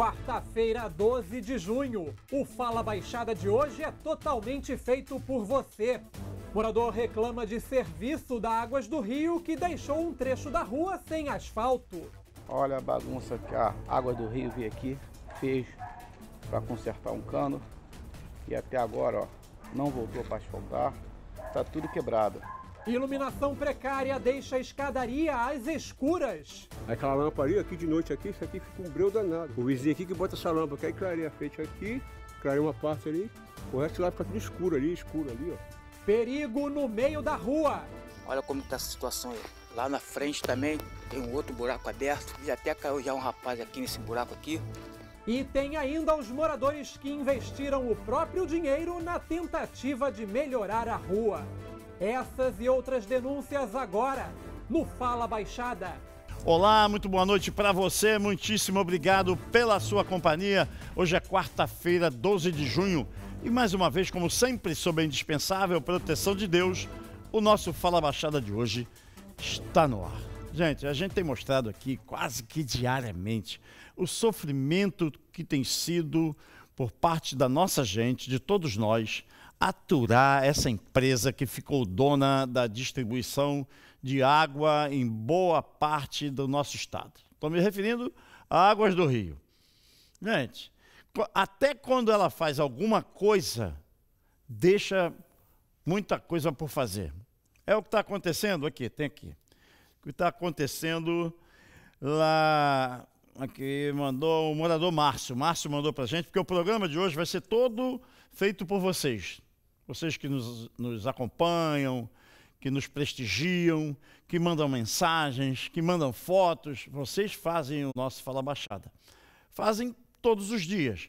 Quarta-feira, 12 de junho. O Fala Baixada de hoje é totalmente feito por você. Morador reclama de serviço da Águas do Rio que deixou um trecho da rua sem asfalto. Olha a bagunça que a Água do Rio veio aqui, fez para consertar um cano e até agora ó, não voltou para asfaltar. Está tudo quebrado. Iluminação precária deixa a escadaria às escuras. Aquela lâmpada aqui de noite aqui, isso aqui fica um breu danado. O vizinho aqui que bota essa lâmpada, que aí clareia a frente aqui, clareia uma parte ali, o resto lá fica tudo escuro ali, escuro ali, ó. Perigo no meio da rua. Olha como está essa situação aí. Lá na frente também tem um outro buraco aberto e até caiu já um rapaz aqui nesse buraco aqui. E tem ainda os moradores que investiram o próprio dinheiro na tentativa de melhorar a rua. Essas e outras denúncias agora no Fala Baixada. Olá, muito boa noite para você. Muitíssimo obrigado pela sua companhia. Hoje é quarta-feira, 12 de junho, e mais uma vez, como sempre, sob a indispensável proteção de Deus, o nosso Fala Baixada de hoje está no ar. Gente, a gente tem mostrado aqui quase que diariamente o sofrimento que tem sido por parte da nossa gente, de todos nós, aturar essa empresa que ficou dona da distribuição de água em boa parte do nosso estado. Estou me referindo a Águas do Rio. Gente, até quando ela faz alguma coisa, deixa muita coisa por fazer. É o que está acontecendo aqui, tem aqui. O que está acontecendo lá. Aqui mandou o morador Márcio. Márcio mandou para a gente, porque o programa de hoje vai ser todo feito por vocês vocês que nos, nos acompanham, que nos prestigiam, que mandam mensagens, que mandam fotos, vocês fazem o nosso Fala Baixada. Fazem todos os dias.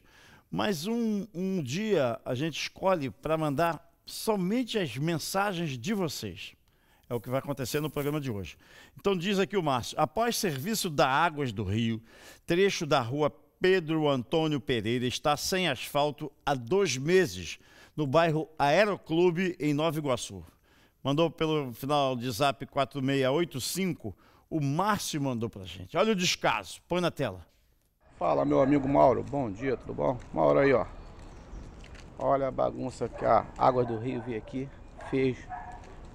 Mas um, um dia a gente escolhe para mandar somente as mensagens de vocês. É o que vai acontecer no programa de hoje. Então diz aqui o Márcio, após serviço da Águas do Rio, trecho da rua Pedro Antônio Pereira está sem asfalto há dois meses no bairro Aeroclube, em Nova Iguaçu. Mandou pelo final de zap 4685, o Márcio mandou pra gente. Olha o descaso, põe na tela. Fala, meu amigo Mauro, bom dia, tudo bom? Mauro aí, ó. Olha a bagunça que a água do rio veio aqui, fez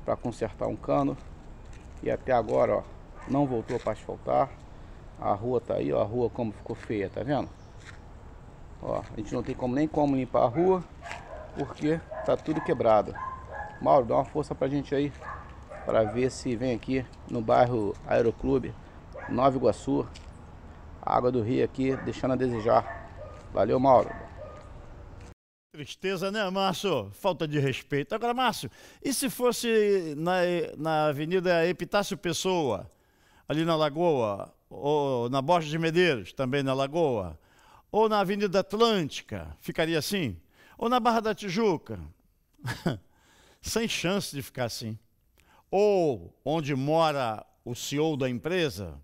para consertar um cano. E até agora, ó, não voltou para asfaltar. A rua tá aí, ó, a rua como ficou feia, tá vendo? Ó, a gente não tem como nem como limpar a rua porque tá tudo quebrado. Mauro, dá uma força pra gente aí, para ver se vem aqui no bairro Aeroclube, Nova Iguaçu. A água do rio aqui deixando a desejar. Valeu, Mauro. Tristeza, né, Márcio? Falta de respeito. Agora, Márcio, e se fosse na, na Avenida Epitácio Pessoa, ali na Lagoa, ou na Borja de Medeiros, também na Lagoa, ou na Avenida Atlântica, ficaria assim? Ou na Barra da Tijuca, sem chance de ficar assim. Ou onde mora o CEO da empresa,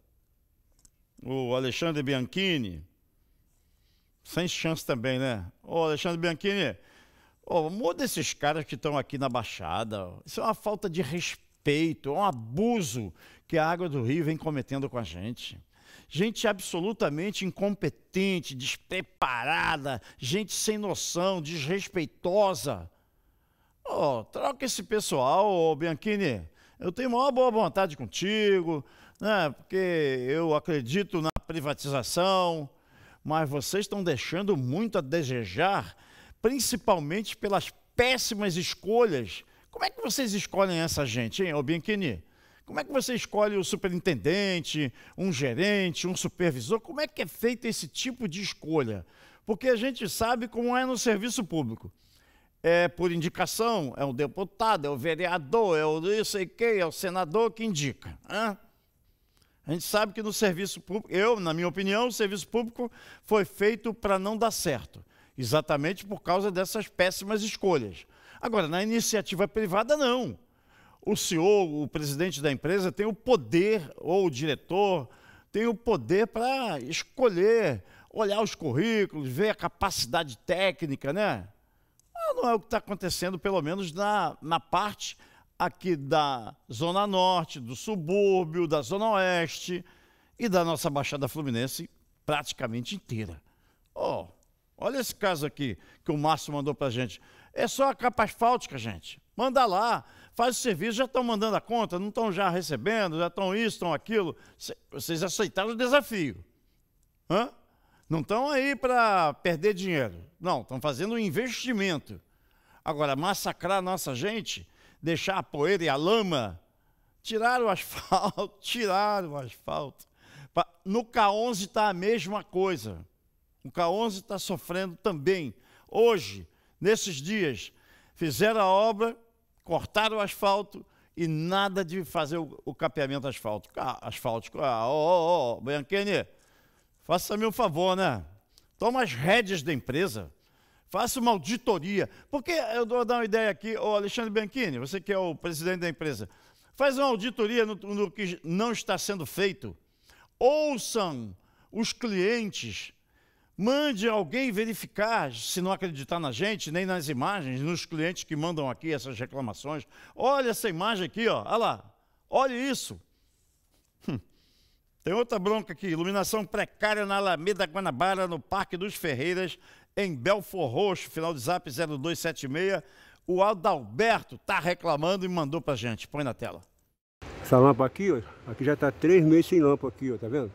o Alexandre Bianchini, sem chance também, né? Ô, Alexandre Bianchini, ô, muda esses caras que estão aqui na Baixada. Isso é uma falta de respeito, é um abuso que a Água do Rio vem cometendo com a gente gente absolutamente incompetente, despreparada, gente sem noção, desrespeitosa. Oh, troca esse pessoal, oh, Bianchini. Eu tenho maior boa vontade contigo, né? porque eu acredito na privatização, mas vocês estão deixando muito a desejar, principalmente pelas péssimas escolhas. Como é que vocês escolhem essa gente, hein, Bianchini? Como é que você escolhe o superintendente, um gerente, um supervisor? Como é que é feito esse tipo de escolha? Porque a gente sabe como é no serviço público. É por indicação, é o deputado, é o vereador, é o não sei quem, é o senador que indica. A gente sabe que no serviço público, eu, na minha opinião, o serviço público foi feito para não dar certo, exatamente por causa dessas péssimas escolhas. Agora, na iniciativa privada, não o CEO, o presidente da empresa, tem o poder, ou o diretor, tem o poder para escolher, olhar os currículos, ver a capacidade técnica, né? Ah, não é o que está acontecendo, pelo menos na, na parte aqui da Zona Norte, do subúrbio, da Zona Oeste e da nossa Baixada Fluminense praticamente inteira. Oh, olha esse caso aqui que o Márcio mandou para gente. É só a capa asfáltica, gente. Manda lá faz o serviço, já estão mandando a conta, não estão já recebendo, já estão isso, estão aquilo. Vocês aceitaram o desafio. Hã? Não estão aí para perder dinheiro. Não, estão fazendo um investimento. Agora, massacrar nossa gente, deixar a poeira e a lama, tirar o asfalto, tirar o asfalto. No K11 está a mesma coisa. O K11 está sofrendo também. Hoje, nesses dias, fizeram a obra, cortaram o asfalto e nada de fazer o, o capeamento asfalto. Ah, asfáltico. Ah, ô, oh, ô, Bianchini, faça-me um favor, né? Toma as rédeas da empresa. Faça uma auditoria. Porque eu vou dar uma ideia aqui, ô Alexandre Bianchini, você que é o presidente da empresa, faz uma auditoria no, no que não está sendo feito. Ouçam os clientes Mande alguém verificar, se não acreditar na gente, nem nas imagens, nos clientes que mandam aqui essas reclamações. Olha essa imagem aqui, ó. Olha lá. Olha isso. Hum. Tem outra bronca aqui. Iluminação precária na Alameda Guanabara, no Parque dos Ferreiras, em Belfor Roxo, final de zap 0276. O Adalberto está reclamando e mandou para gente. Põe na tela. Essa lâmpada aqui, ó, aqui já está três meses sem lâmpada aqui, ó, tá vendo?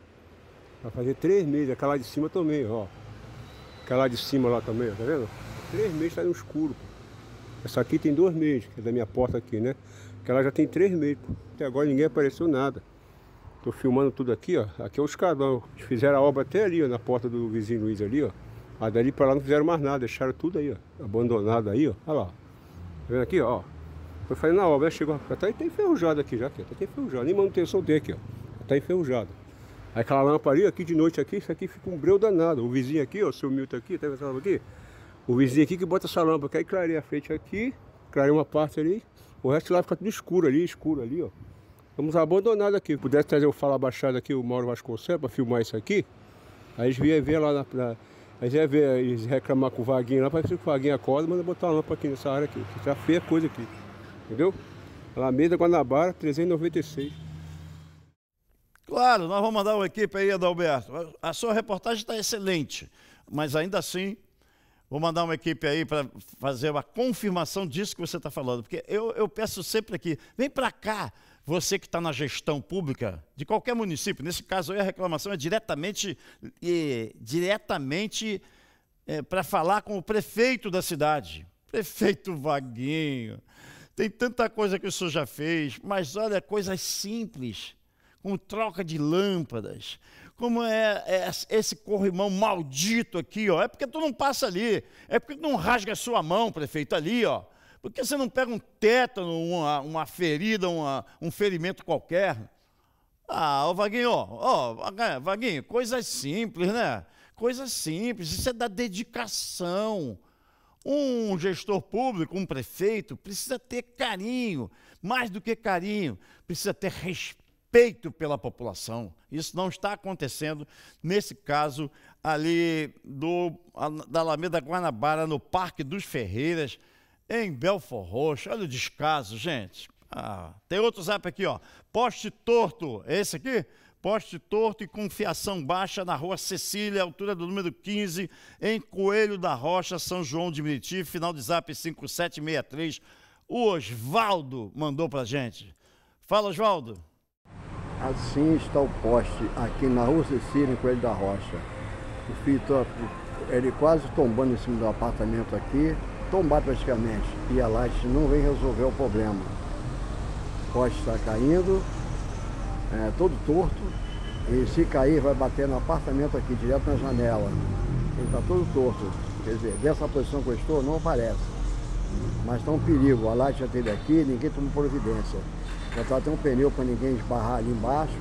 Vai fazer três meses, aquela lá de cima também, ó. Aquela lá de cima lá também, ó, tá vendo? Três meses tá no escuro. Pô. Essa aqui tem dois meses, que é da minha porta aqui, né? Aquela já tem três meses, pô. Até agora ninguém apareceu nada. Tô filmando tudo aqui, ó. Aqui é o escadão. Eles fizeram a obra até ali, ó, na porta do vizinho Luiz ali, ó. Mas dali pra lá não fizeram mais nada, deixaram tudo aí, ó. Abandonado aí, ó. Olha lá. Tá vendo aqui, ó? Foi fazendo a obra, né? chegou. até tá enferrujado aqui já, aqui. Tá enferrujado. Nem manutenção tem aqui, ó. tá enferrujado. Aquela lamparina aqui de noite aqui, isso aqui fica um breu danado. O vizinho aqui, ó, o seu Milton aqui, tá vendo essa lâmpada aqui? O vizinho aqui que bota essa lâmpada, que aí clareia a frente aqui, clareia uma parte ali, o resto lá fica tudo escuro ali, escuro ali, ó. Estamos abandonados aqui. Se pudesse trazer o Fala Baixada aqui, o Mauro Vasconcelos, para filmar isso aqui, aí eles iam ver lá na... na eles iam ver, eles reclamar com o Vaguinho lá, para ver se o Vaguinho acorda, manda botar a lâmpada aqui nessa área aqui, que tá feia coisa aqui, entendeu? Alameda Guanabara, 396. Claro, nós vamos mandar uma equipe aí, Adalberto. A sua reportagem está excelente, mas ainda assim, vou mandar uma equipe aí para fazer uma confirmação disso que você está falando. Porque eu, eu peço sempre aqui, vem para cá, você que está na gestão pública de qualquer município. Nesse caso aí, a reclamação é diretamente, é, diretamente é, para falar com o prefeito da cidade. Prefeito Vaguinho, tem tanta coisa que o senhor já fez, mas olha, coisas simples com troca de lâmpadas, como é, é, esse corrimão maldito aqui, ó. É porque tu não passa ali, é porque tu não rasga a sua mão, prefeito, ali, ó. Porque você não pega um tétano, uma, uma ferida, uma, um ferimento qualquer. Ah, o Vaguinho, ó, ó, Vaguinho, coisas simples, né? Coisas simples, isso é da dedicação. Um gestor público, um prefeito, precisa ter carinho, mais do que carinho, precisa ter respeito respeito pela população. Isso não está acontecendo nesse caso ali do, da Alameda Guanabara, no Parque dos Ferreiras, em Belfor Roxo. Olha o descaso, gente. Ah, tem outro zap aqui, ó. Poste torto, esse aqui? Poste torto e confiação baixa na rua Cecília, altura do número 15, em Coelho da Rocha, São João de Meriti, final de zap 5763. O Osvaldo mandou pra gente. Fala, Osvaldo. Assim está o poste aqui na rua Cecília, em Coelho da Rocha. O fio ele quase tombando em cima do apartamento aqui, tombado praticamente. E a Light não vem resolver o problema. O poste está caindo, é, todo torto. E se cair vai bater no apartamento aqui, direto na janela. Ele está todo torto. Quer dizer, dessa posição que eu estou, não aparece. Mas está um perigo. A Light já esteve aqui, ninguém tomou providência botar até um pneu para ninguém esbarrar ali embaixo.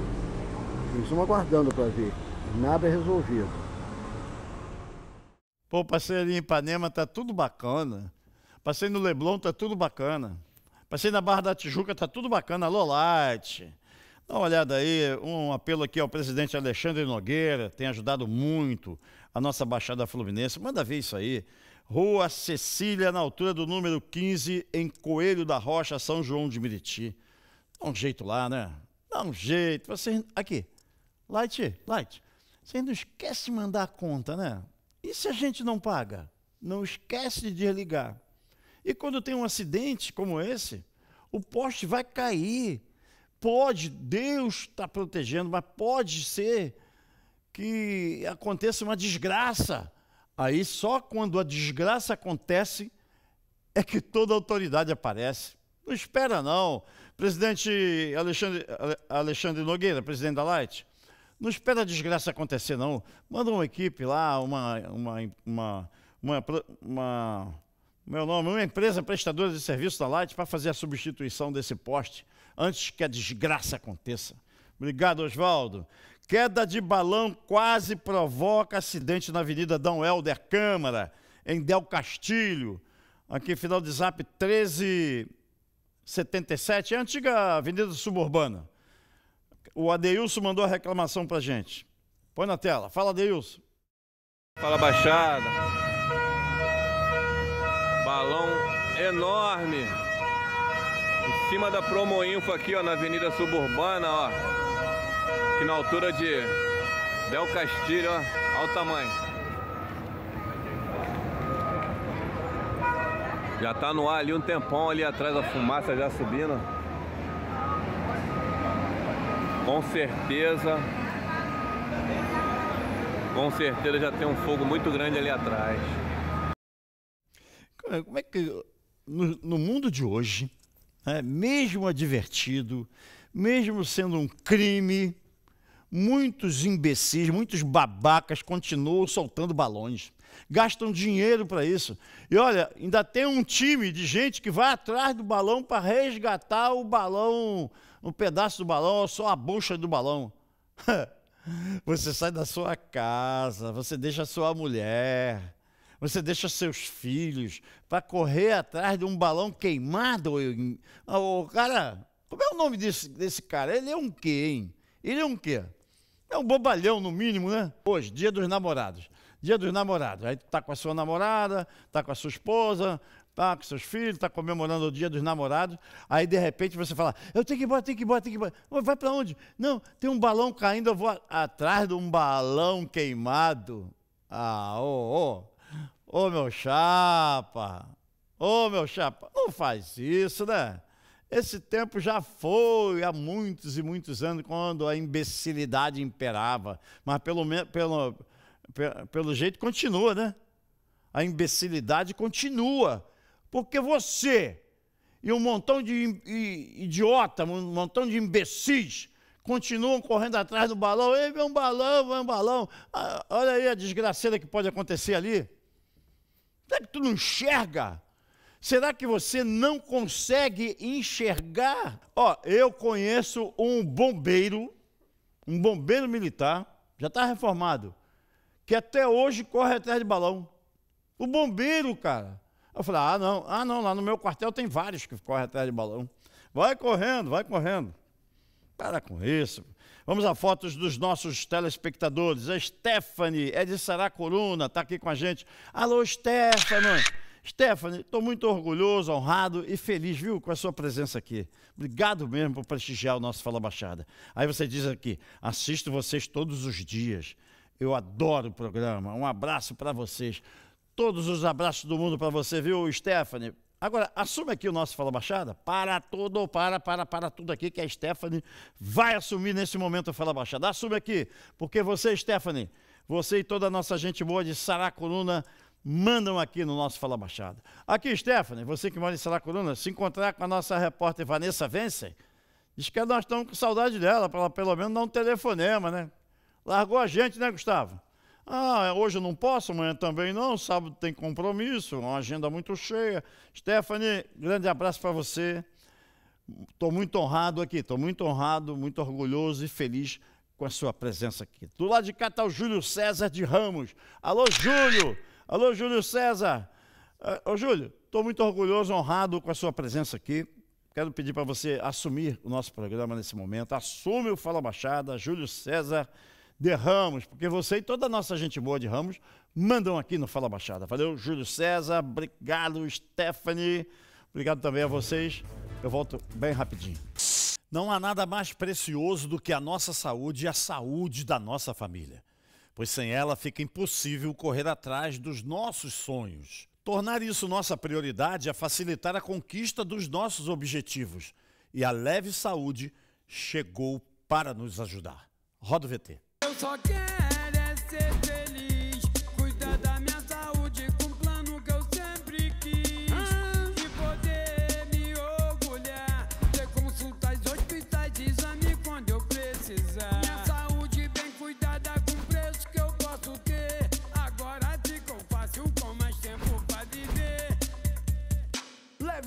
E estamos aguardando para ver. Nada é resolvido. Pô, passei ali em Ipanema, tá tudo bacana. Passei no Leblon, tá tudo bacana. Passei na Barra da Tijuca, tá tudo bacana. Alô, Light. Dá uma olhada aí, um apelo aqui ao presidente Alexandre Nogueira, tem ajudado muito a nossa Baixada Fluminense. Manda ver isso aí. Rua Cecília, na altura do número 15, em Coelho da Rocha, São João de Meriti. Dá um jeito lá, né? Dá um jeito. Você, aqui, Light, Light, você não esquece de mandar a conta, né? E se a gente não paga? Não esquece de desligar. E quando tem um acidente como esse, o poste vai cair. Pode, Deus está protegendo, mas pode ser que aconteça uma desgraça. Aí só quando a desgraça acontece é que toda a autoridade aparece. Não espera não. Presidente Alexandre, Alexandre Nogueira, presidente da Light, não espera a desgraça acontecer, não. Manda uma equipe lá, uma, uma, uma, uma, uma meu nome, uma empresa prestadora de serviço da Light para fazer a substituição desse poste antes que a desgraça aconteça. Obrigado, Oswaldo. Queda de balão quase provoca acidente na Avenida Dão Helder Câmara, em Del Castilho. Aqui, final de zap 13 77, é a antiga Avenida Suburbana. O Adeilson mandou a reclamação pra gente. Põe na tela. Fala, Adeilson. Fala, Baixada. Balão enorme. Em cima da Promoinfo aqui, ó, na Avenida Suburbana, ó. Aqui na altura de Del Castilho, ó. Olha o tamanho. Já tá no ar ali um tempão ali atrás, a fumaça já subindo. Com certeza. Com certeza já tem um fogo muito grande ali atrás. É, como é que. No, no mundo de hoje, né, mesmo advertido, mesmo sendo um crime, muitos imbecis, muitos babacas continuam soltando balões. Gastam dinheiro para isso. E olha, ainda tem um time de gente que vai atrás do balão para resgatar o balão, um pedaço do balão, ou só a bucha do balão. Você sai da sua casa, você deixa a sua mulher, você deixa seus filhos para correr atrás de um balão queimado. O cara, como é o nome desse, desse cara? Ele é um quê, hein? Ele é um quê? É um bobalhão, no mínimo, né? Hoje, dia dos namorados. Dia dos namorados. Aí tá com a sua namorada, tá com a sua esposa, tá com seus filhos, tá comemorando o dia dos namorados. Aí, de repente, você fala, eu tenho que ir embora, tenho que ir embora, tenho que ir embora. Vai para onde? Não, tem um balão caindo, eu vou atrás de um balão queimado. Ah, ô, ô. Ô, meu chapa. Ô, meu chapa. Não faz isso, né? Esse tempo já foi há muitos e muitos anos, quando a imbecilidade imperava. Mas pelo, pelo, pelo jeito continua, né? A imbecilidade continua. Porque você e um montão de idiota, um montão de imbecis, continuam correndo atrás do balão. Ei, vem um balão, vem um balão. Ah, olha aí a desgraceira que pode acontecer ali. Será é que tu não enxerga? Será que você não consegue enxergar? Ó, oh, eu conheço um bombeiro, um bombeiro militar, já está reformado, que até hoje corre atrás de balão. O bombeiro, cara. Eu falei, ah, não, ah, não, lá no meu quartel tem vários que correm atrás de balão. Vai correndo, vai correndo. Para com isso. Vamos a fotos dos nossos telespectadores. A Stephanie é de Saracuruna, está aqui com a gente. Alô, Stephanie. Stephanie, estou muito orgulhoso, honrado e feliz, viu, com a sua presença aqui. Obrigado mesmo por prestigiar o nosso Fala Baixada. Aí você diz aqui: assisto vocês todos os dias. Eu adoro o programa. Um abraço para vocês. Todos os abraços do mundo para você, viu, Stephanie? Agora, assume aqui o nosso Fala Baixada. Para tudo, para, para, para tudo aqui, que a Stephanie vai assumir nesse momento o Fala Baixada. Assume aqui, porque você, Stephanie, você e toda a nossa gente boa de Saracuruna, mandam aqui no nosso Fala Baixada. Aqui, Stephanie, você que mora em Coruna se encontrar com a nossa repórter Vanessa Vence, diz que nós estamos com saudade dela, para ela pelo menos dar um telefonema, né? Largou a gente, né, Gustavo? Ah, hoje eu não posso, amanhã também não, sábado tem compromisso, uma agenda muito cheia. Stephanie, grande abraço para você. Estou muito honrado aqui, estou muito honrado, muito orgulhoso e feliz com a sua presença aqui. Do lado de cá está o Júlio César de Ramos. Alô, Júlio! Alô, Júlio César. Ah, ô, Júlio, estou muito orgulhoso, honrado com a sua presença aqui. Quero pedir para você assumir o nosso programa nesse momento. Assume o Fala Baixada, Júlio César de Ramos, porque você e toda a nossa gente boa de Ramos mandam aqui no Fala Baixada. Valeu, Júlio César. Obrigado, Stephanie. Obrigado também a vocês. Eu volto bem rapidinho. Não há nada mais precioso do que a nossa saúde e a saúde da nossa família pois sem ela fica impossível correr atrás dos nossos sonhos. Tornar isso nossa prioridade é facilitar a conquista dos nossos objetivos. E a Leve Saúde chegou para nos ajudar. Roda o VT. Eu só quero é ser feliz.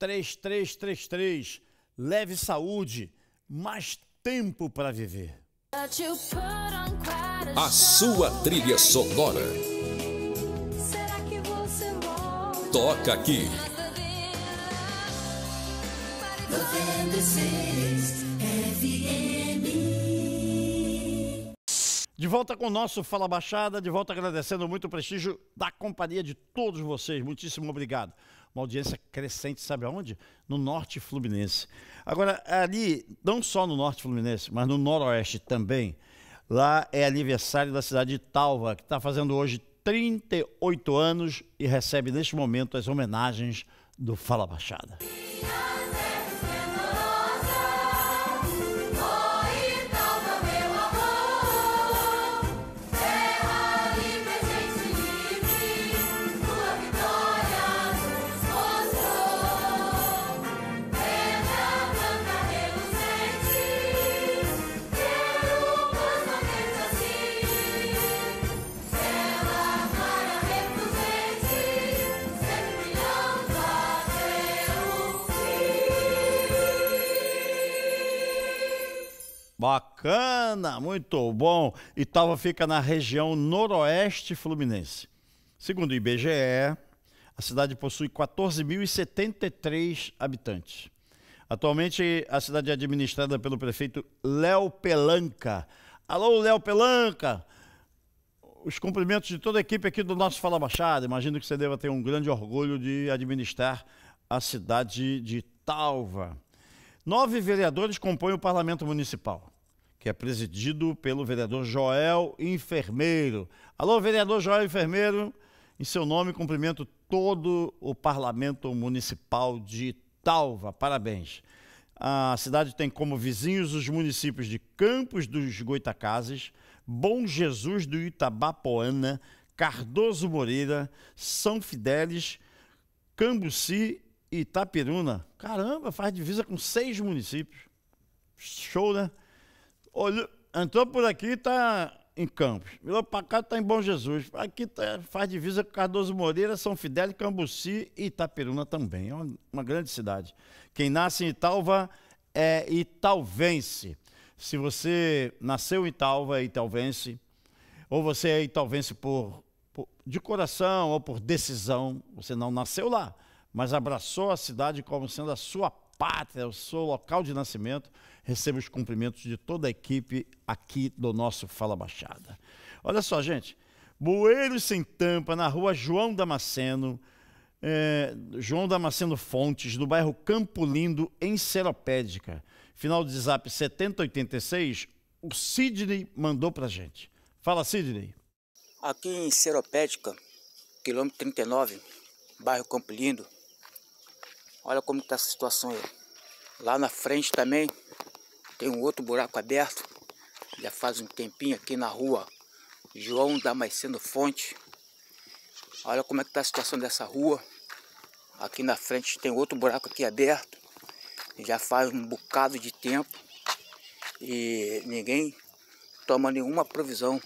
3333. Leve saúde, mais tempo para viver. A sua trilha sonora. Toca aqui. De volta com o nosso Fala Baixada, de volta agradecendo muito o prestígio da companhia de todos vocês. Muitíssimo obrigado uma audiência crescente, sabe aonde? No norte fluminense. Agora, ali, não só no norte fluminense, mas no noroeste também, lá é aniversário da cidade de Talva, que está fazendo hoje 38 anos e recebe neste momento as homenagens do Fala Baixada. Bacana, muito bom. Itauva fica na região noroeste fluminense. Segundo o IBGE, a cidade possui 14.073 habitantes. Atualmente, a cidade é administrada pelo prefeito Léo Pelanca. Alô, Léo Pelanca! Os cumprimentos de toda a equipe aqui do nosso Fala Baixada. Imagino que você deva ter um grande orgulho de administrar a cidade de Talva. Nove vereadores compõem o parlamento municipal que é presidido pelo vereador Joel Enfermeiro. Alô, vereador Joel Enfermeiro, em seu nome cumprimento todo o Parlamento Municipal de Talva. Parabéns. A cidade tem como vizinhos os municípios de Campos dos Goitacazes, Bom Jesus do Itabapoana, Cardoso Moreira, São Fidélis, Cambuci e Itapiruna. Caramba, faz divisa com seis municípios. Show, né? Olha, entrou por aqui e está em Campos. Mirou para cá, está em Bom Jesus. Aqui tá, faz divisa com Cardoso Moreira, São Fidel, Cambuci e Itaperuna também. É uma, uma grande cidade. Quem nasce em Italva é Italvense. Se você nasceu em Italva, é Italvense. Ou você é Italvense por, por, de coração ou por decisão, você não nasceu lá, mas abraçou a cidade como sendo a sua pátria, o seu local de nascimento, receba os cumprimentos de toda a equipe aqui do nosso Fala Baixada. Olha só, gente. Bueiros sem tampa, na rua João Damasceno, é, João Damasceno Fontes, do bairro Campo Lindo, em Seropédica. Final de zap 7086, o Sidney mandou pra gente. Fala, Sidney. Aqui em Seropédica, quilômetro 39, bairro Campo Lindo, Olha como está essa situação aí. Lá na frente também tem um outro buraco aberto. Já faz um tempinho aqui na rua João Damasceno Fonte. Olha como é que está a situação dessa rua. Aqui na frente tem outro buraco aqui aberto. Já faz um bocado de tempo. E ninguém toma nenhuma provisão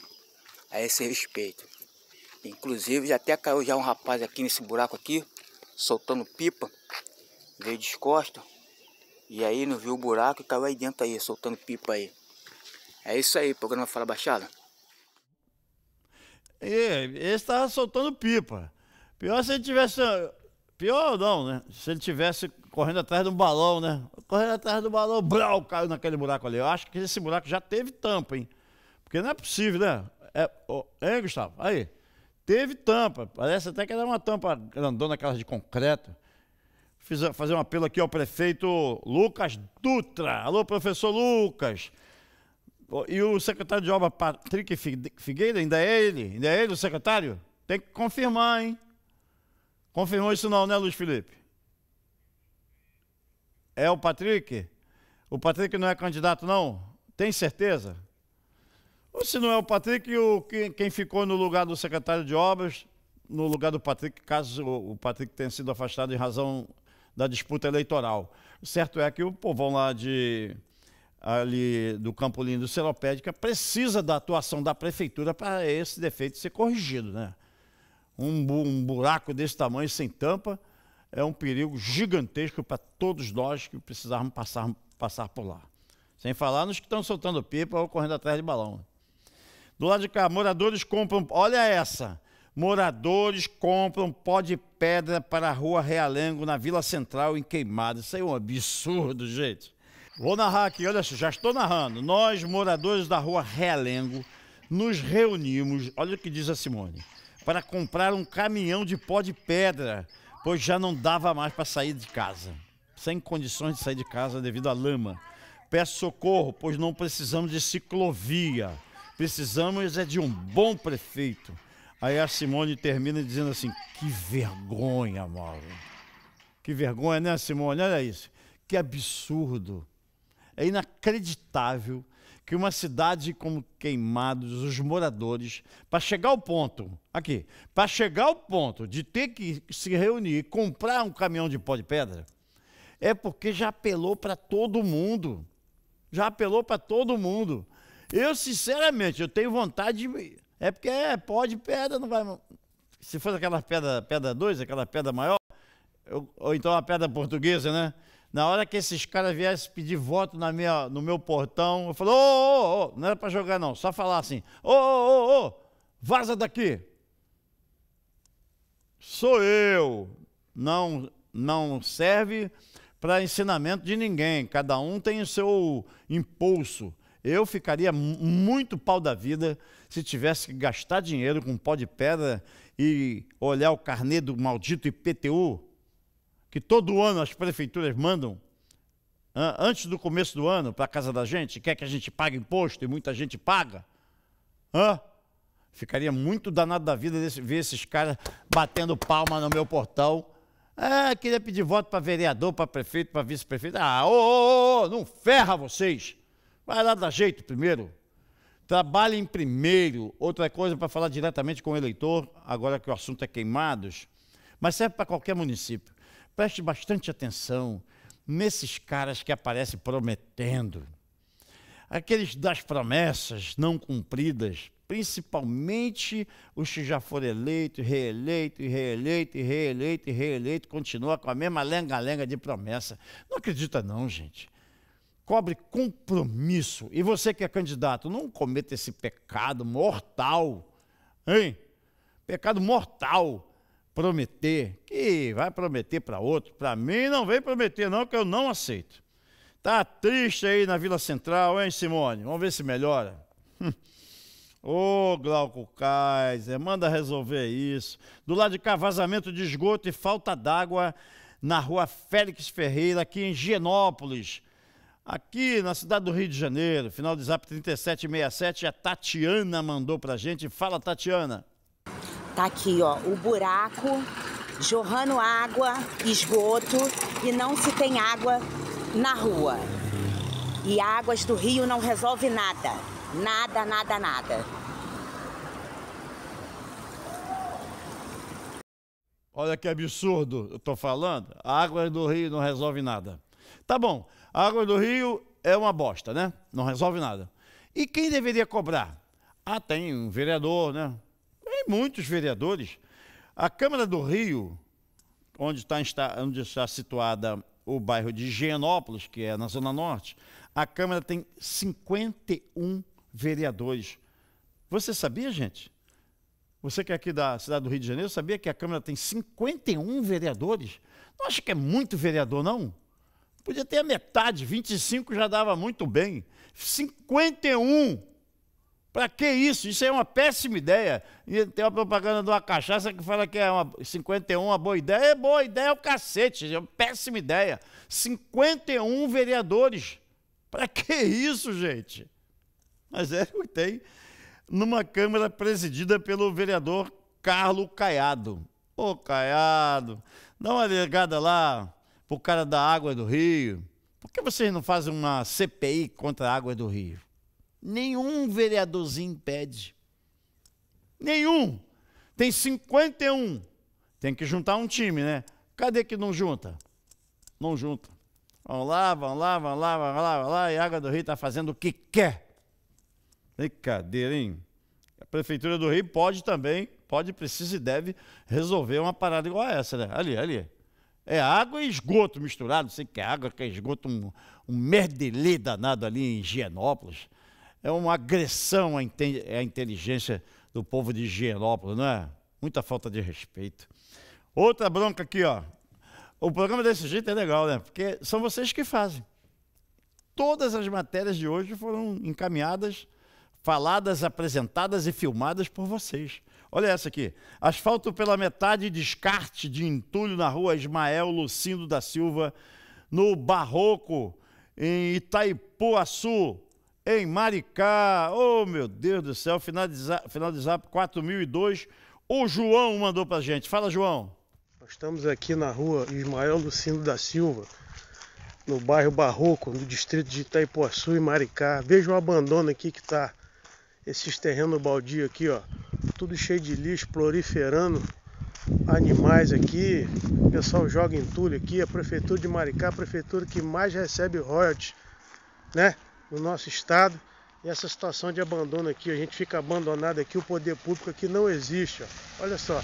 a esse respeito. Inclusive já até caiu já um rapaz aqui nesse buraco aqui, soltando pipa veio descosta e aí não viu o buraco e caiu aí dentro aí, soltando pipa aí. É isso aí, programa Fala Baixada. E ele estava soltando pipa. Pior se ele tivesse. Pior não, né? Se ele tivesse correndo atrás de um balão, né? Correndo atrás do balão, brau, caiu naquele buraco ali. Eu acho que esse buraco já teve tampa, hein? Porque não é possível, né? É, oh, hein, Gustavo? Aí. Teve tampa. Parece até que era uma tampa grandona, aquela de concreto fazer um apelo aqui ao prefeito Lucas Dutra. Alô, professor Lucas. E o secretário de obra Patrick Figueira, ainda é ele? Ainda é ele o secretário? Tem que confirmar, hein? Confirmou isso não, né, Luiz Felipe? É o Patrick? O Patrick não é candidato, não? Tem certeza? Ou se não é o Patrick, o, quem, quem ficou no lugar do secretário de obras, no lugar do Patrick, caso o Patrick tenha sido afastado em razão da disputa eleitoral. Certo é que o povão lá de ali do Campolim do Seropédica precisa da atuação da prefeitura para esse defeito ser corrigido, né? Um, bu um buraco desse tamanho sem tampa é um perigo gigantesco para todos nós que precisarmos passar, passar por lá. Sem falar nos que estão soltando pipa ou correndo atrás de balão. Do lado de cá, moradores compram, olha essa, Moradores compram pó de pedra para a rua Realengo, na Vila Central, em Queimada. Isso aí é um absurdo, gente. Vou narrar aqui, olha só, já estou narrando. Nós, moradores da rua Realengo, nos reunimos, olha o que diz a Simone, para comprar um caminhão de pó de pedra, pois já não dava mais para sair de casa. Sem condições de sair de casa devido à lama. Peço socorro, pois não precisamos de ciclovia. Precisamos é de um bom prefeito Aí a Simone termina dizendo assim: que vergonha, Mauro. Que vergonha, né, Simone? Olha isso. Que absurdo. É inacreditável que uma cidade como Queimados, os moradores, para chegar ao ponto, aqui, para chegar ao ponto de ter que se reunir e comprar um caminhão de pó de pedra, é porque já apelou para todo mundo. Já apelou para todo mundo. Eu, sinceramente, eu tenho vontade de é porque é pó de pedra, não vai. Se fosse aquela pedra, pedra 2, aquela pedra maior, eu, ou então a pedra portuguesa, né? Na hora que esses caras viessem pedir voto na minha, no meu portão, eu falo, ô, ô, ô, não era para jogar não, só falar assim, ô, ô, ô, ô, vaza daqui. Sou eu. Não, não serve para ensinamento de ninguém, cada um tem o seu impulso. Eu ficaria muito pau da vida se tivesse que gastar dinheiro com pó de pedra e olhar o carnê do maldito IPTU, que todo ano as prefeituras mandam, antes do começo do ano, para a casa da gente, quer que a gente pague imposto e muita gente paga, hã? Ficaria muito danado da vida desse, ver esses caras batendo palma no meu portão. Ah, queria pedir voto para vereador, para prefeito, para vice-prefeito. Ah, ô, ô, ô, não ferra vocês. Vai lá dar jeito primeiro. Trabalhem primeiro. Outra coisa para falar diretamente com o eleitor, agora que o assunto é queimados, mas serve para qualquer município. Preste bastante atenção nesses caras que aparecem prometendo. Aqueles das promessas não cumpridas, principalmente os que já foram eleitos, reeleitos, reeleitos, reeleitos, reeleitos, reeleito, continua com a mesma lenga-lenga de promessa. Não acredita não, gente cobre compromisso. E você que é candidato, não cometa esse pecado mortal, hein? Pecado mortal. Prometer, que vai prometer para outro, para mim não vem prometer não, que eu não aceito. Tá triste aí na Vila Central, hein, Simone? Vamos ver se melhora. Ô, oh, Glauco Kaiser, manda resolver isso. Do lado de cá, vazamento de esgoto e falta d'água na rua Félix Ferreira, aqui em Genópolis. Aqui na cidade do Rio de Janeiro, final de zap 3767, a Tatiana mandou pra gente. Fala, Tatiana. Tá aqui, ó, o buraco, jorrando água, esgoto, e não se tem água na rua. E águas do rio não resolve nada. Nada, nada, nada. Olha que absurdo eu tô falando. A água do rio não resolve nada. Tá bom. A água do rio é uma bosta, né? Não resolve nada. E quem deveria cobrar? Ah, tem um vereador, né? Tem muitos vereadores. A Câmara do Rio, onde está, onde está situada o bairro de Higienópolis, que é na Zona Norte, a Câmara tem 51 vereadores. Você sabia, gente? Você que é aqui da cidade do Rio de Janeiro, sabia que a Câmara tem 51 vereadores? Não acha que é muito vereador, não? Podia ter a metade, 25 já dava muito bem. 51! Para que isso? Isso é uma péssima ideia. E tem uma propaganda de uma cachaça que fala que é uma 51 uma boa ideia. É boa ideia, é o cacete, é uma péssima ideia. 51 vereadores. Para que isso, gente? Mas é o que tem numa Câmara presidida pelo vereador Carlos Caiado. Ô, Caiado, dá uma ligada lá o cara da água do Rio. Por que vocês não fazem uma CPI contra a água do Rio? Nenhum vereadorzinho pede. Nenhum. Tem 51. Tem que juntar um time, né? Cadê que não junta? Não junta. Vão lá, vão lá, vão lá, vão lá, vão lá. E a Água do Rio está fazendo o que quer. Brincadeira, hein? A Prefeitura do Rio pode também, pode, precisa e deve resolver uma parada igual a essa, né? Ali, ali. É água e esgoto misturado, não sei que é água, que é esgoto, um, um merdelê danado ali em Higienópolis. É uma agressão à, à inteligência do povo de Higienópolis, não é? Muita falta de respeito. Outra bronca aqui, ó. O programa desse jeito é legal, né? Porque são vocês que fazem. Todas as matérias de hoje foram encaminhadas, faladas, apresentadas e filmadas por vocês. Olha essa aqui. Asfalto pela metade, descarte de entulho na rua Ismael Lucindo da Silva, no Barroco, em Itaipuaçu, em Maricá. Oh, meu Deus do céu. Final de zap, final de zap 4002. O João mandou pra gente. Fala, João. Nós estamos aqui na rua Ismael Lucindo da Silva, no bairro Barroco, no distrito de Itaipuaçu e Maricá. Veja o abandono aqui que está esses terrenos baldio aqui, ó, tudo cheio de lixo, proliferando animais aqui, o pessoal joga entulho aqui, a prefeitura de Maricá, a prefeitura que mais recebe royalties, né, no nosso estado, e essa situação de abandono aqui, a gente fica abandonado aqui, o poder público aqui não existe, ó. olha só,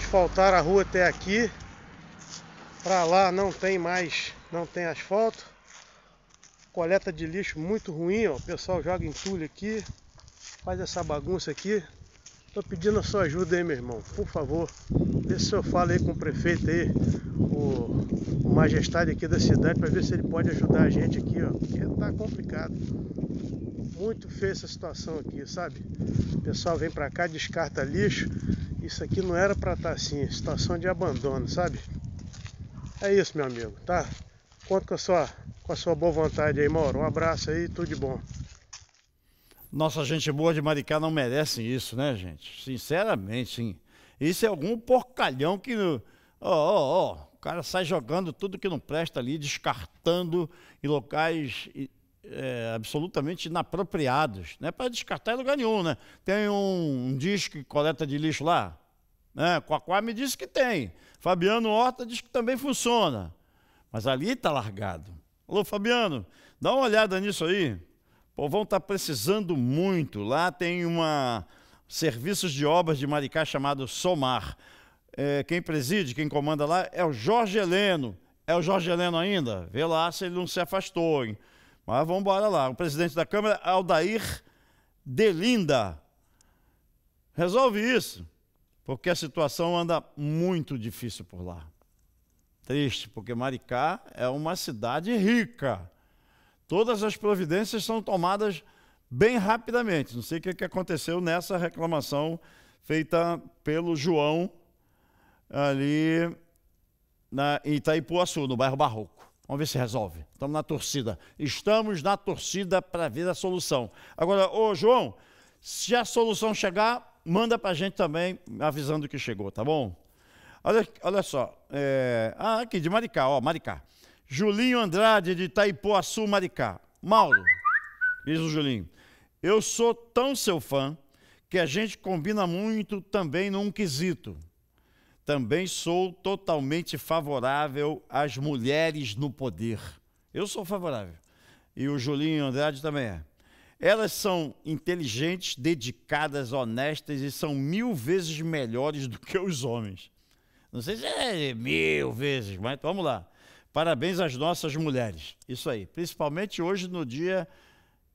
asfaltaram a rua até aqui, para lá não tem mais, não tem asfalto, coleta de lixo muito ruim, ó. O pessoal joga entulho aqui, faz essa bagunça aqui. Tô pedindo a sua ajuda aí, meu irmão. Por favor, vê se eu falo aí com o prefeito aí, o, o majestade aqui da cidade, para ver se ele pode ajudar a gente aqui, ó. Porque tá complicado. Muito feia essa situação aqui, sabe? O pessoal vem para cá, descarta lixo. Isso aqui não era para estar tá assim, situação de abandono, sabe? É isso, meu amigo, tá? Conto com a sua com a sua boa vontade aí, Mauro. Um abraço aí, tudo de bom. Nossa gente boa de Maricá não merece isso, né, gente? Sinceramente, sim. Isso é algum porcalhão que. Ó, ó, ó. O cara sai jogando tudo que não presta ali, descartando em locais é, absolutamente inapropriados. Não é para descartar em lugar nenhum, né? Tem um, um disco que coleta de lixo lá. Né? Quaquá me disse que tem. Fabiano Horta diz que também funciona. Mas ali está largado. Alô, Fabiano, dá uma olhada nisso aí. O povão está precisando muito. Lá tem uma serviços de obras de Maricá chamado Somar. É, quem preside, quem comanda lá é o Jorge Heleno. É o Jorge Heleno ainda? Vê lá se ele não se afastou, hein? Mas vamos embora lá. O presidente da Câmara, Aldair Delinda. Resolve isso, porque a situação anda muito difícil por lá. Triste, porque Maricá é uma cidade rica. Todas as providências são tomadas bem rapidamente. Não sei o que aconteceu nessa reclamação feita pelo João ali na Itaipuaçu, no bairro Barroco. Vamos ver se resolve. Estamos na torcida. Estamos na torcida para ver a solução. Agora, ô João, se a solução chegar, manda para a gente também avisando que chegou, tá bom? Olha, olha só. É... Ah, aqui, de Maricá, ó, Maricá. Julinho Andrade, de Itaipuaçu, Maricá. Mauro, diz o Julinho. Eu sou tão seu fã que a gente combina muito também num quesito. Também sou totalmente favorável às mulheres no poder. Eu sou favorável. E o Julinho Andrade também é. Elas são inteligentes, dedicadas, honestas e são mil vezes melhores do que os homens. Não sei se é mil vezes, mas vamos lá. Parabéns às nossas mulheres. Isso aí. Principalmente hoje no dia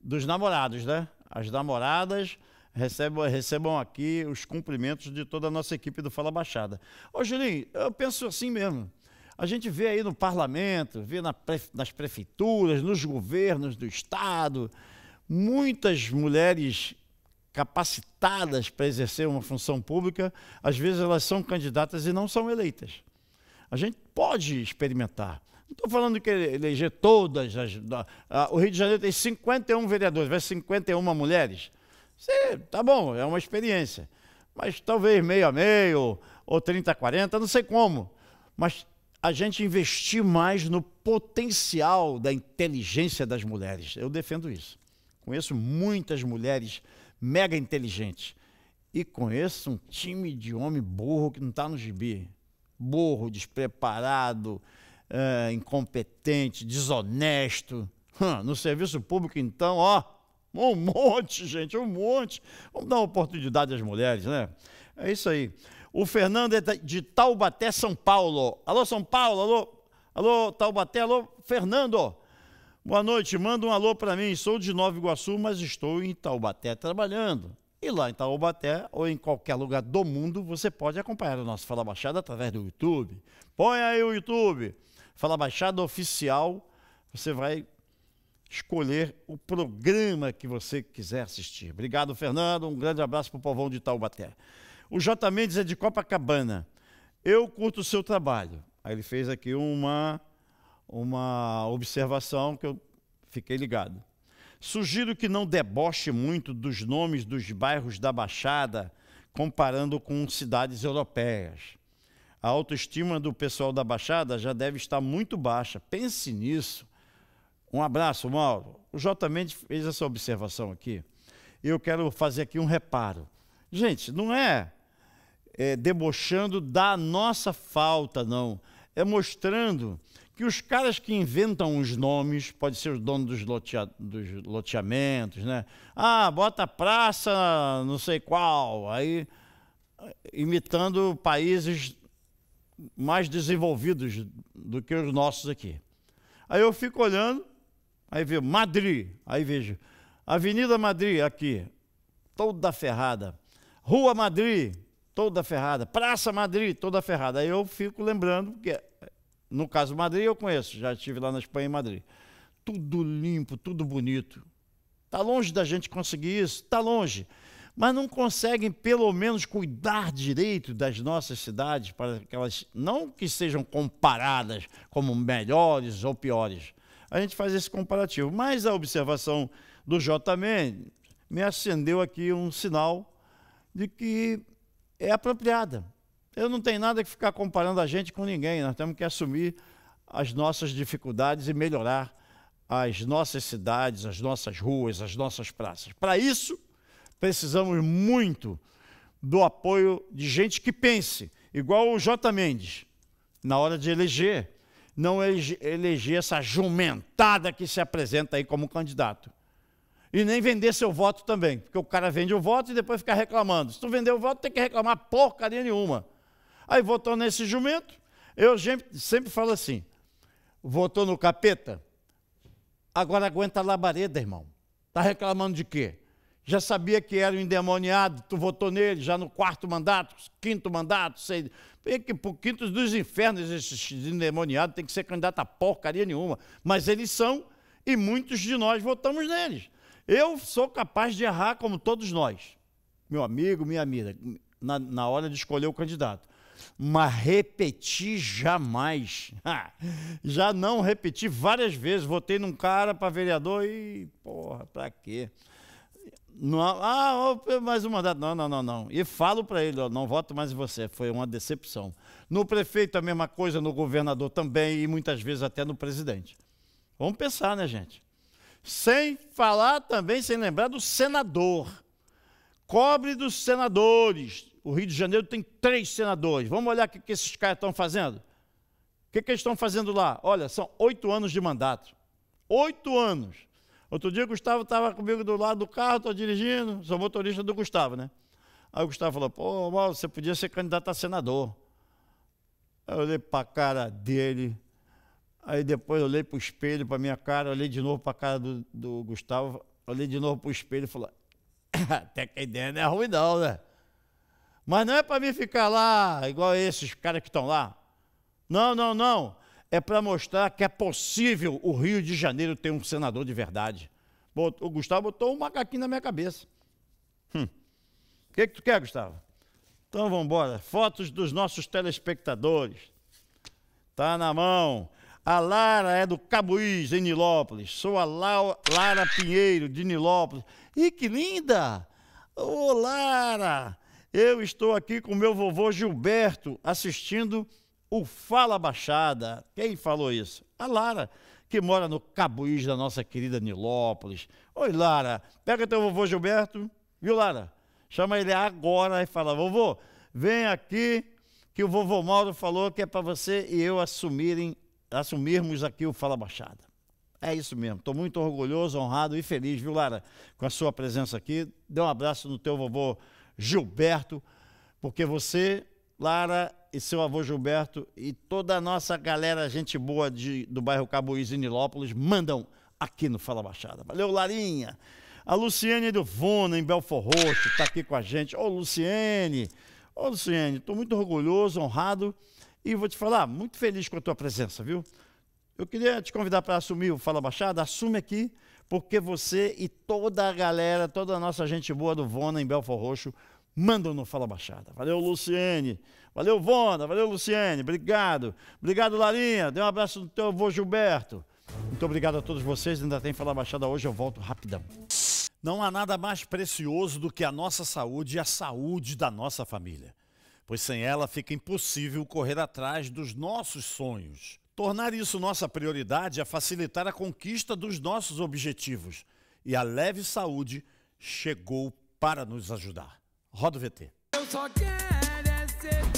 dos namorados, né? As namoradas recebam, recebam aqui os cumprimentos de toda a nossa equipe do Fala Baixada. Ô, Julinho, eu penso assim mesmo. A gente vê aí no parlamento, vê na nas prefeituras, nos governos do Estado, muitas mulheres capacitadas para exercer uma função pública, às vezes elas são candidatas e não são eleitas. A gente pode experimentar. Não estou falando que eleger todas as. a, o Rio de Janeiro tem 51 vereadores, vai 51 mulheres. Sim, tá bom, é uma experiência. Mas talvez meio a meio, ou 30 a 40, não sei como. Mas a gente investir mais no potencial da inteligência das mulheres. Eu defendo isso. Conheço muitas mulheres mega inteligente. E conheço um time de homem burro que não está no gibi. Burro, despreparado, é, incompetente, desonesto. no serviço público, então, ó, um monte, gente, um monte. Vamos dar oportunidade às mulheres, né? É isso aí. O Fernando é de Taubaté, São Paulo. Alô, São Paulo, alô, alô, Taubaté, alô, Fernando. Boa noite, manda um alô para mim. Sou de Nova Iguaçu, mas estou em Taubaté trabalhando. E lá em Taubaté ou em qualquer lugar do mundo, você pode acompanhar o nosso Fala Baixada através do YouTube. Põe aí o YouTube, Fala Baixada Oficial. Você vai escolher o programa que você quiser assistir. Obrigado, Fernando. Um grande abraço para o povão de Taubaté. O J. Mendes é de Copacabana. Eu curto o seu trabalho. Aí ele fez aqui uma uma observação que eu fiquei ligado. Sugiro que não deboche muito dos nomes dos bairros da Baixada, comparando com cidades europeias. A autoestima do pessoal da Baixada já deve estar muito baixa. Pense nisso. Um abraço, Mauro. O J. Mendes fez essa observação aqui. Eu quero fazer aqui um reparo. Gente, não é, é debochando da nossa falta, não. É mostrando que os caras que inventam os nomes, pode ser o dono dos, lotea, dos loteamentos, né? Ah, bota praça não sei qual, aí eh, imitando países mais desenvolvidos do que os nossos aqui. Aí eu fico olhando, aí vejo Madrid, aí vejo Avenida Madrid aqui, toda ferrada. Rua Madrid, toda ferrada. Praça Madrid, toda ferrada. Aí eu fico lembrando que no caso Madrid, eu conheço, já estive lá na Espanha em Madrid. Tudo limpo, tudo bonito. Está longe da gente conseguir isso, está longe. Mas não conseguem, pelo menos, cuidar direito das nossas cidades para que elas não que sejam comparadas como melhores ou piores. A gente faz esse comparativo. Mas a observação do j também me acendeu aqui um sinal de que é apropriada. Eu não tenho nada que ficar comparando a gente com ninguém. Nós temos que assumir as nossas dificuldades e melhorar as nossas cidades, as nossas ruas, as nossas praças. Para isso, precisamos muito do apoio de gente que pense, igual o J. Mendes, na hora de eleger. Não eleger essa jumentada que se apresenta aí como candidato. E nem vender seu voto também, porque o cara vende o voto e depois fica reclamando. Se tu vender o voto, tem que reclamar porcaria nenhuma. Aí votou nesse jumento. Eu sempre falo assim: votou no capeta, agora aguenta a labareda, irmão. Está reclamando de quê? Já sabia que era um endemoniado, tu votou nele já no quarto mandato, quinto mandato, sei. que por quintos dos infernos, esses endemoniados tem que ser candidato a porcaria nenhuma. Mas eles são, e muitos de nós votamos neles. Eu sou capaz de errar como todos nós, meu amigo, minha amiga, na, na hora de escolher o candidato mas repetir jamais. Já não repeti várias vezes. Votei num cara para vereador e, porra, para quê? Não, ah, mais um mandato? Não, não, não, não. E falo para ele, ó, não voto mais em você. Foi uma decepção. No prefeito a mesma coisa, no governador também e muitas vezes até no presidente. Vamos pensar, né, gente? Sem falar também, sem lembrar do senador. Cobre dos senadores, o Rio de Janeiro tem três senadores. Vamos olhar o que, esses caras estão fazendo. O que, que eles estão fazendo lá? Olha, são oito anos de mandato. Oito anos. Outro dia o Gustavo estava comigo do lado do carro, estou dirigindo, sou motorista do Gustavo, né? Aí o Gustavo falou, pô, Mauro, você podia ser candidato a senador. Aí eu olhei para a cara dele, aí depois eu olhei para o espelho, para minha cara, olhei de novo para a cara do, do Gustavo, olhei de novo para o espelho e falei, até que a ideia não é ruim não, né? Mas não é para mim ficar lá igual esses caras que estão lá. Não, não, não. É para mostrar que é possível o Rio de Janeiro ter um senador de verdade. O Gustavo botou um macaquinho na minha cabeça. Hum. O hum. que, que tu quer, Gustavo? Então vamos embora. Fotos dos nossos telespectadores. Tá na mão. A Lara é do Cabuiz, em Nilópolis. Sou a Lara Pinheiro, de Nilópolis. Ih, que linda! Ô, Lara! Eu estou aqui com meu vovô Gilberto assistindo o Fala Baixada. Quem falou isso? A Lara, que mora no Cabuiz da nossa querida Nilópolis. Oi, Lara, pega teu vovô Gilberto, viu, Lara? Chama ele agora e fala: vovô, vem aqui, que o vovô Mauro falou que é para você e eu assumirem, assumirmos aqui o Fala Baixada. É isso mesmo. Estou muito orgulhoso, honrado e feliz, viu, Lara, com a sua presença aqui. Dê um abraço no teu vovô Gilberto, porque você, Lara e seu avô Gilberto e toda a nossa galera, gente boa de, do bairro Cabuiz e Nilópolis, mandam aqui no Fala Baixada. Valeu, Larinha! A Luciene do Vona, em Belfor Roxo, está aqui com a gente. Ô, Luciene! Ô, Luciene, estou muito orgulhoso, honrado e vou te falar, muito feliz com a tua presença, viu? Eu queria te convidar para assumir o Fala Baixada, assume aqui porque você e toda a galera, toda a nossa gente boa do Vona em Belfor Roxo, mandam no Fala Baixada. Valeu, Luciene. Valeu, Vona. Valeu, Luciene. Obrigado. Obrigado, Larinha. Dê um abraço no teu avô Gilberto. Muito obrigado a todos vocês. Ainda tem Fala Baixada hoje. Eu volto rapidão. Não há nada mais precioso do que a nossa saúde e a saúde da nossa família, pois sem ela fica impossível correr atrás dos nossos sonhos. Tornar isso nossa prioridade é facilitar a conquista dos nossos objetivos. E a Leve Saúde chegou para nos ajudar. Roda o VT. Eu só quero é ser...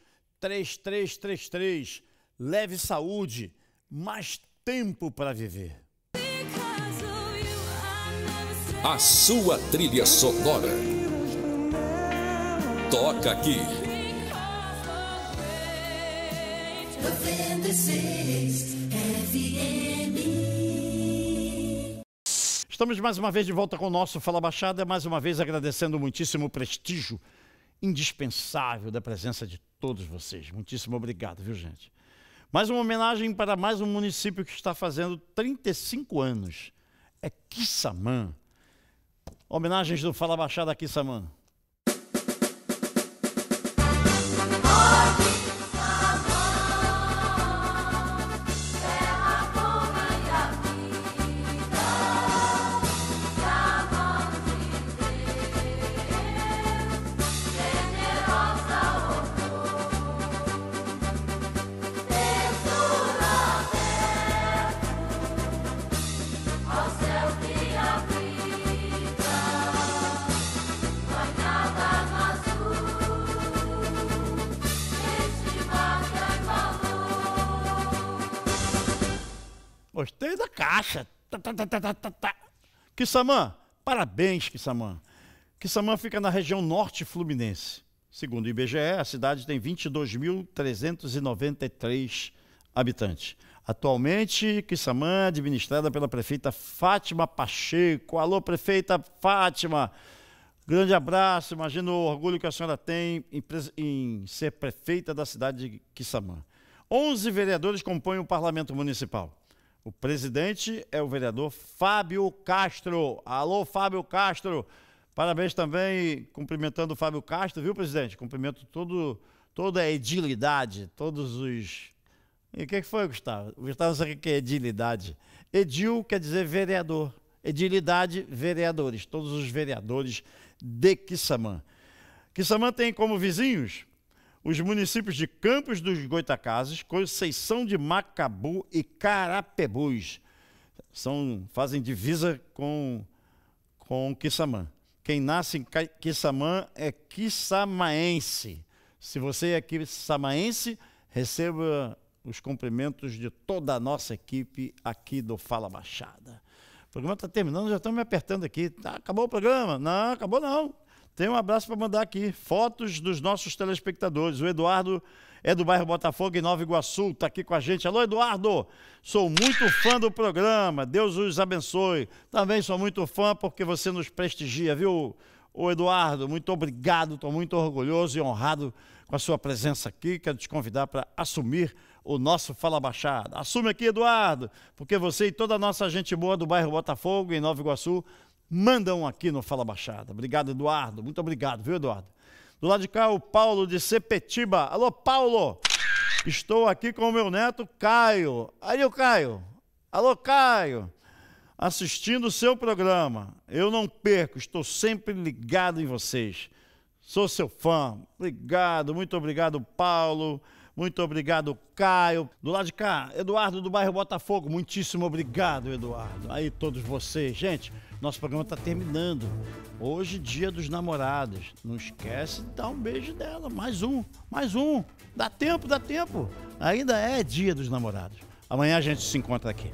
3333. Leve saúde, mais tempo para viver. A sua trilha sonora. Toca aqui. Estamos mais uma vez de volta com o nosso Fala Baixada, mais uma vez agradecendo muitíssimo o prestígio indispensável da presença de todos vocês. Muitíssimo obrigado, viu, gente? Mais uma homenagem para mais um município que está fazendo 35 anos. É Quissamã. Homenagens do Fala Baixada a Quissamã. Gostei da caixa. Tá, tá, tá, tá, Kissamã, parabéns, Kissamã. Kissamã fica na região norte fluminense. Segundo o IBGE, a cidade tem 22.393 habitantes. Atualmente, Kissamã é administrada pela prefeita Fátima Pacheco. Alô, prefeita Fátima. Grande abraço, imagino o orgulho que a senhora tem em, em ser prefeita da cidade de Quissamã. 11 vereadores compõem o parlamento municipal. O presidente é o vereador Fábio Castro. Alô, Fábio Castro. Parabéns também, cumprimentando o Fábio Castro, viu, presidente? Cumprimento todo, toda a edilidade, todos os. E o é que, foi, Gustavo? O Gustavo sabe o que é edilidade. Edil quer dizer vereador. Edilidade, vereadores. Todos os vereadores de Quissamã. Quissamã tem como vizinhos os municípios de Campos dos Goitacazes, Conceição de Macabu e Carapebus são, fazem divisa com, com Quissamã. Quem nasce em Quissamã é quissamaense. Se você é quissamaense, receba os cumprimentos de toda a nossa equipe aqui do Fala Baixada. O programa está terminando, já estão me apertando aqui. Tá, acabou o programa? Não, acabou não. Tem um abraço para mandar aqui. Fotos dos nossos telespectadores. O Eduardo é do bairro Botafogo, em Nova Iguaçu, está aqui com a gente. Alô, Eduardo! Sou muito fã do programa. Deus os abençoe. Também sou muito fã porque você nos prestigia, viu, Ô Eduardo, muito obrigado, estou muito orgulhoso e honrado com a sua presença aqui. Quero te convidar para assumir o nosso Fala Baixada. Assume aqui, Eduardo, porque você e toda a nossa gente boa do bairro Botafogo, em Nova Iguaçu, mandam aqui no Fala Baixada. Obrigado, Eduardo. Muito obrigado, viu, Eduardo? Do lado de cá, o Paulo de Sepetiba. Alô, Paulo! Estou aqui com o meu neto Caio. Aí, o Caio. Alô, Caio. Assistindo o seu programa. Eu não perco, estou sempre ligado em vocês. Sou seu fã. Obrigado, muito obrigado, Paulo. Muito obrigado, Caio. Do lado de cá, Eduardo do bairro Botafogo. Muitíssimo obrigado, Eduardo. Aí todos vocês, gente. Nosso programa está terminando. Hoje, dia dos namorados. Não esquece de dar um beijo dela. Mais um, mais um. Dá tempo, dá tempo. Ainda é dia dos namorados. Amanhã a gente se encontra aqui.